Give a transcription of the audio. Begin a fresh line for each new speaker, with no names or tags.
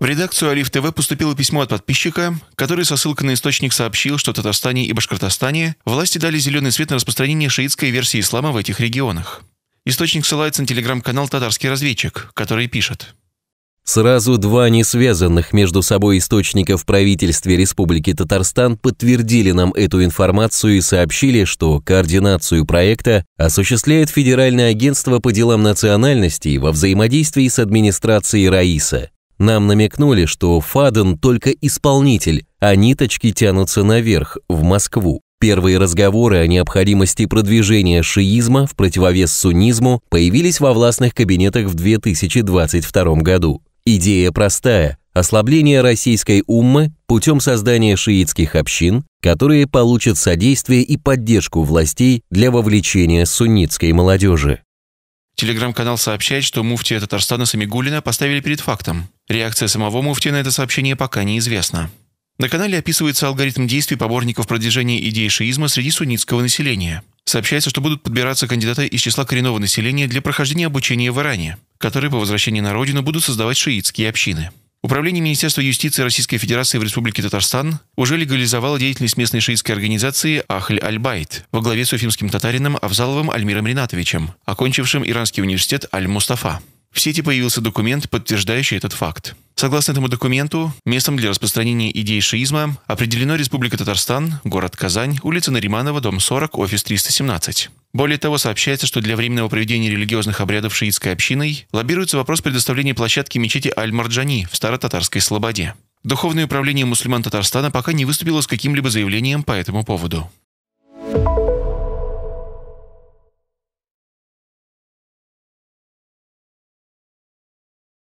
В редакцию Алиф ТВ поступило письмо от подписчика, который со ссылкой на источник сообщил, что в Татарстане и Башкортостане власти дали зеленый свет на распространение шиитской версии ислама в этих регионах. Источник ссылается на телеграм-канал «Татарский разведчик», который пишет –
Сразу два несвязанных между собой источника в правительстве Республики Татарстан подтвердили нам эту информацию и сообщили, что координацию проекта осуществляет Федеральное агентство по делам национальностей во взаимодействии с администрацией РАИСа. Нам намекнули, что Фаден только исполнитель, а ниточки тянутся наверх, в Москву. Первые разговоры о необходимости продвижения шиизма в противовес суннизму появились во властных кабинетах в 2022 году. Идея простая – ослабление российской уммы путем создания шиитских общин, которые получат содействие и поддержку властей для вовлечения суннитской молодежи. Телеграм-канал
сообщает, что муфтия Татарстана Самигулина поставили перед фактом. Реакция самого муфти на это сообщение пока неизвестна. На канале описывается алгоритм действий поборников продвижения идей шиизма среди суннитского населения – Сообщается, что будут подбираться кандидаты из числа коренного населения для прохождения обучения в Иране, которые по возвращении на родину будут создавать шиитские общины. Управление Министерства юстиции Российской Федерации в Республике Татарстан уже легализовало деятельность местной шиитской организации Ахль Аль-Байт во главе с уфимским татарином Авзаловым Альмиром Ринатовичем, окончившим Иранский университет Аль-Мустафа. В сети появился документ, подтверждающий этот факт. Согласно этому документу, местом для распространения идей шиизма определено Республика Татарстан, город Казань, улица Нариманова, дом 40, офис 317. Более того, сообщается, что для временного проведения религиозных обрядов шиитской общиной лоббируется вопрос предоставления площадки мечети Аль-Марджани в Старо-Татарской Слободе. Духовное управление мусульман Татарстана пока не выступило с каким-либо заявлением по этому поводу.